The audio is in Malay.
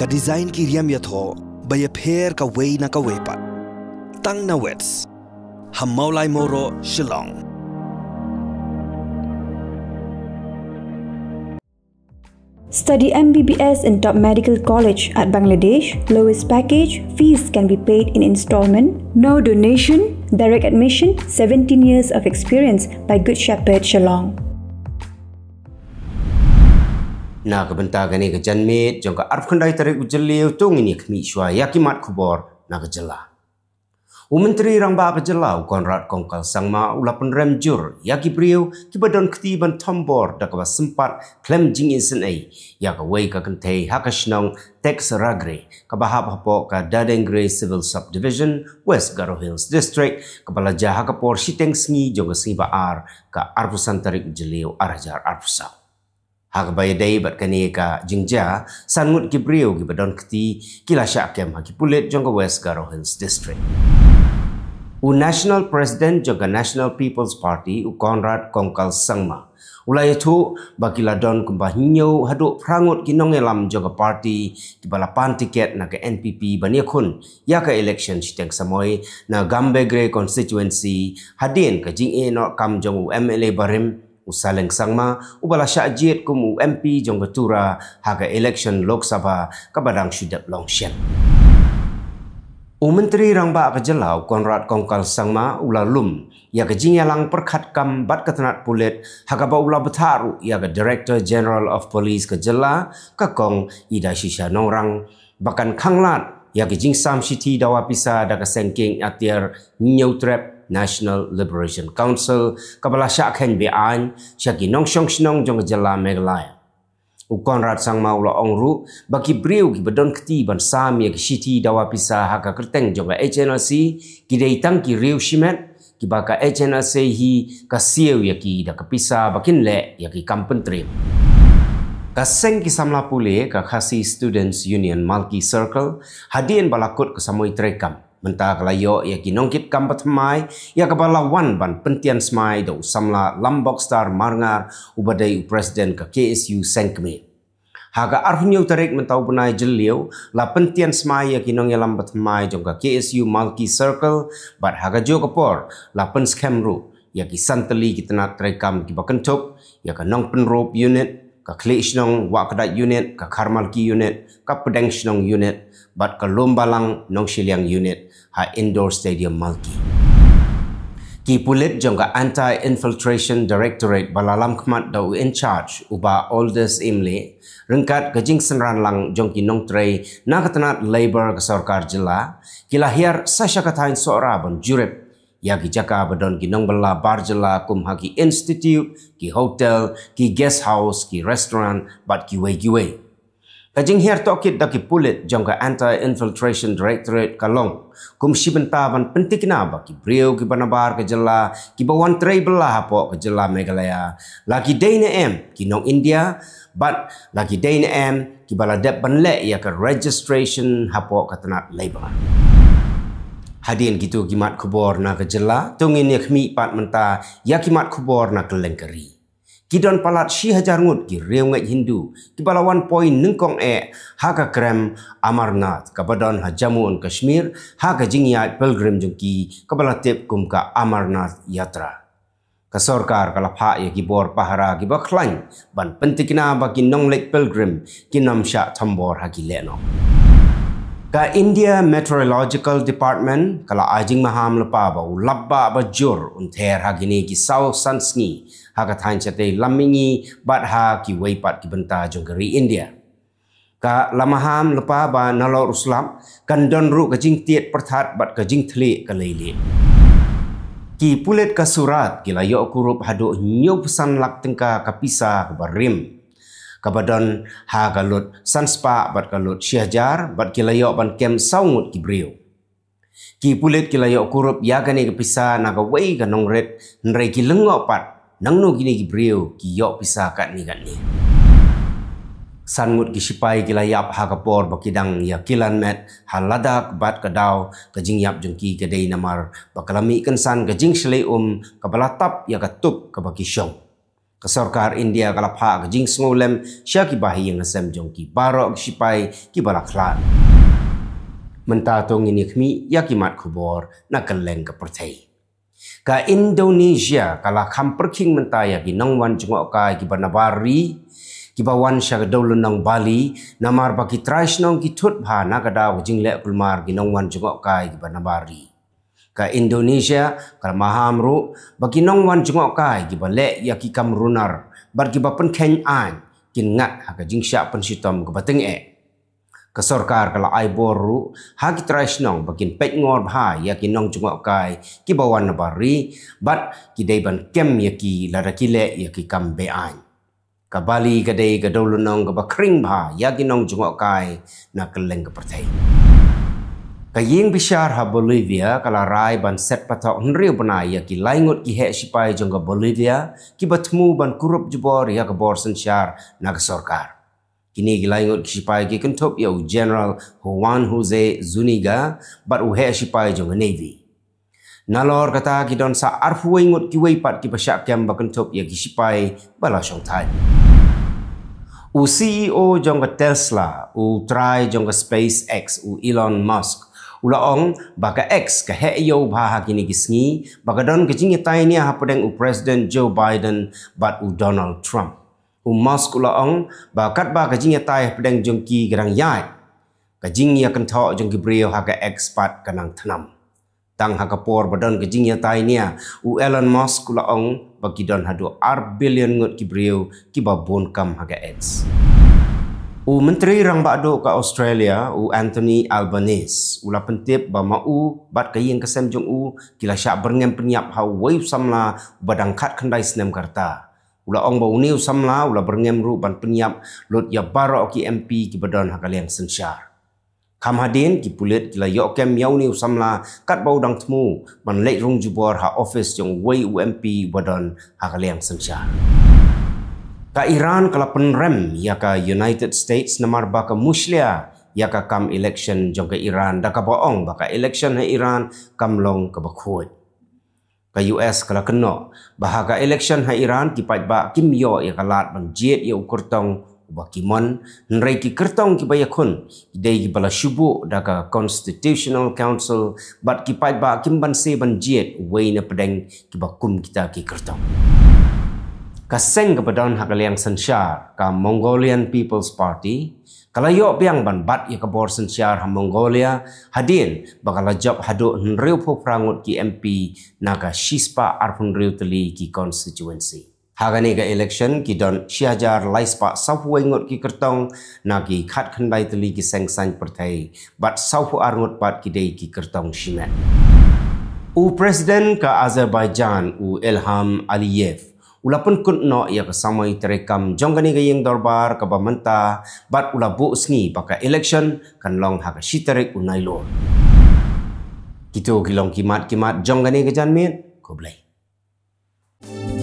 ka design ki riam ya tho pair ka way na ka way tang na wets hamaulai moro shillong Study MBBS in top medical college at Bangladesh. Lowest package. Fees can be paid in installment. No donation. Direct admission. 17 years of experience by Good Shepherd Shalong. na kebenta gani ke janmit jangka arf kendai tarik ujeli utung ini kmi shua yakimat kubor na kejela. U menteri rang ba kejela u konrad kongkal sangma ulapan rem jur yaki priu kibadon ketiban tombor da kaba sempat klem jing insen ei yaka wei ka kentei hakashnong tek seragri kaba hap hapo ka dadeng grey civil subdivision west garo hills district kepala jaha kapor shiteng sengi jongga sengi ba ha ar ka arpusan tarik jeliu arajar arpusan. Harbaya day bat kani ka jingja sangut ki brio ki badon kti kila sha kem ha ki pulet jonga west garo hills district u national president jonga national people's party u Konrad kongkal sangma ulai thu bakila don kumba hinyo hadu frangut ki nongelam jonga party ki bala pan ticket na ka npp bani khun ya ka election chiteng samoi na gambe grey constituency hadin ka jing e no kam jong mla barim usaleng sangma ubala syajid kum UMP jonggetura haga election lok sabah kabadang sudap long syen Umenteri Rangba Kejelau Konrad Kongkal Sangma Ula Lum ia kejingnya lang perkat kam bat ketenat pulit haga ba ula betaru ia ke Director General of Police Kejela kekong ida sisa norang bahkan kanglat ia kejing sam siti dawa pisa da sengking atir nyau trap National Liberation Council kapala sya khen bi an sya gi nong shong shong jong jela meglaya u konrad sang maula ong bagi baki briu gi bedon kti ban sam ye city dawa pisa ha ka kerteng jong HNC ki dei tang ki riu shimet ki baka HNC hi ka siu ye ya ki da kapisa bakin le ye ya ki kampen trip ka seng ki samla pule ka khasi students union malki circle hadian balakut ke samoi trekam mentak layok ya kinongkit kampat mai ya kepala wan ban pentian semai do samla lambok star marngar ubadai presiden ke KSU sengkme haga arfnyu tarik mentau benai jelio la pentian semai ya kinong ya lambat mai jongka KSU malki circle bar haga jo kepor la pen scam ya ki santeli kitna trekam ki bakentok ya ka nong pen unit ka khleishnong wakda unit ka kharmal ki unit ka nong unit bat ka lombalang nongshiliang unit ha indoor stadium malki ki pulit jong ka anti infiltration directorate balalam khmat da in charge uba oldest imli rengkat ka jingsan ran lang jong ki nong trei na khatnat labor ka sarkar jilla kila hier sasha ka thain sora bon jurep Ya ki jaka badon ki nongbala barjala kum haki institute, ki hotel, ki guest house, ki restaurant, but ki way ki way. Kajing hier tokit da ki pulit jangka anti-infiltration directorate kalong. Kum shibenta van pentik na ba ki brio ki banabar ke jela, ki bawan trei bela hapo ke jela Meghalaya. Lagi day na em ki nong India, but lagi day na em ki bala dep ban le ya ke registration hapo ke labor hadin gitu kimat kubor nak kejela tungin ni khmi pat menta ya kimat kubor nak kelengkeri kidon palat si hajar ngut ki reungai hindu ki balawan poin nengkong e haka krem amarnath kabadon hajamu on kashmir haka jingya pilgrim jungki kabala tep kumka amarnath yatra ka sarkar kala pha ye ki bor pahara ki ban pentikina ba ki nonglek pilgrim ki namsha thambor ha ki leno Ka India Meteorological Department kala ajing maham lepa ba labba ba jur unther ha gini ki sau sansngi ha ka thain chate lamingi bat ha ki weipat ki benta jogeri India ka lamaham lepa ba nalo ruslam kan don ru ka jing tiet perthat bat ka jing thli ka leili ki pulet ka surat ki la yo kurup hado nyup san lak tengka ka pisa ka barim kabadon ha galut sanspa bat galut syahjar bat kilayok ban kem saungut kibrio Ki pulit kilayok kurup ya gani kepisa na ka wei ka nongret nrei ki lengo pat nang no gini ki yok pisa kat ni kat ni. Sanmut ki sipai kilayap ha ka por bakidang ya kilan met haladak bat ka dau ka jing yap jung ka dei namar bakalami kensan ka jing um ka balatap ya ka tup ka baki syong. ก็สกาอินเดียกลับพากจิงสโมเลมเชียกิบายยังเซมจงกิบารอกชิไปกิบารักลานมันตาตรงนี้คมียากิมัดคุบอร์นักเลงกับประเทศกาอินโดนีเซียกลับคำเปรคิงมันตายากินงวันจงอกายกิบานาบารีกิบาวันชากดอลนังบาลีนามาร์บากิทรายชนงกิทุดบานากระดาวจิงเลกุลมาร์กินงวันจงอกายกิบานาบารี ke Indonesia kalau Mahamru, bagi nong wan jengok kai giba lek ya ki kam runar bar giba pen ken an kin ngat ha ka jing pen sitom ke bateng e ke sorkar kala ai bor ha ki trai snong bagi pek ngor ha ya ki nong jengok kai ki ba wan bari bat ki dei ban kem ya ki lara ki lek ya ki kam be an ka bali ka dei ka dolu nong ka ba kring ba ya ki nong jengok kai na keleng ke pertai ka bishar ha bolivia kala rai ban set patha onri bana ya ki laingot ki he sipai jonga bolivia ki batmu ban kurup jubor ya ka borsan shar na ka sarkar kini ki laingot ki sipai ki kontop ya u general juan jose zuniga but u he sipai jongga navy nalor kata ki don sa arfu ingot ki weipat ki pasak kem ba kontop ya ki sipai bala shong thai u ceo jongga tesla u try jongga spacex u elon musk kulaong baka ex ke heyo bahagi kini gisngi baka don ke jingi tai u president joe biden bat u donald trump u mas kulaong baka ba ke jingi tai hapdeng jongki gerang yai ke jingi akan tho jongki brio haka ex pat kanang tanam tang haka por badon ke jingi tai nia u elon musk kulaong bagi don hadu ar billion ngot ki brio ki ba bon kam haka ex U Menteri Rang Bakdo ke Australia, U Anthony Albanese, U la pentip bama u bat ke yin kesem jung u kila syak berngem penyap hau wei samla badang kat kendai senem karta. U la ong ba uni u samla u la berngem ru ban penyap lut ya bara oki MP ki badan hakal yang sensyar. Kam hadin ki pulit kila yok kem yau ni u samla kat bau udang temu ban lek rung jubor ha office jung wei u badan hakal yang sensyar. Ka Iran kala penrem ya ka United States namar baka muslia ya ka kam election jong ka Iran da ka boong baka election ha Iran kam long ka bakhoi. Ka US kala keno bahaka election ha Iran ki pat ba kim yo ya ka lat ban jiet ya ukurtong ba kimon nrei ki kertong ki baya kun dei ki bala shubu da ka constitutional council bat ki pat ba kim ban se ban jiet wei na pedeng ki ba kum kita ki kertong kaseng kepadaan hakalian sensyar ka Mongolian People's Party kala yo piang ban bat ye ka bor sensyar ha Mongolia hadin bakala job hadu nreu pho prangut ki MP naga shispa arpun reu tali ki constituency hagani ga election ki don shiajar laispa sapu ngot ki kertong nagi khat khan bai tali ki seng sang pertai bat sapu arngot pat ki dei ki kertong shimet u presiden ka azerbaijan u Elham aliyev Ula pun kun no ia bersama itu rekam jongani gaya yang dorbar ke pemerintah bat ula buus ni baka election kan long haka syiterik unai lor. Kita kilong kimat-kimat jongani gaya janmit, kau boleh.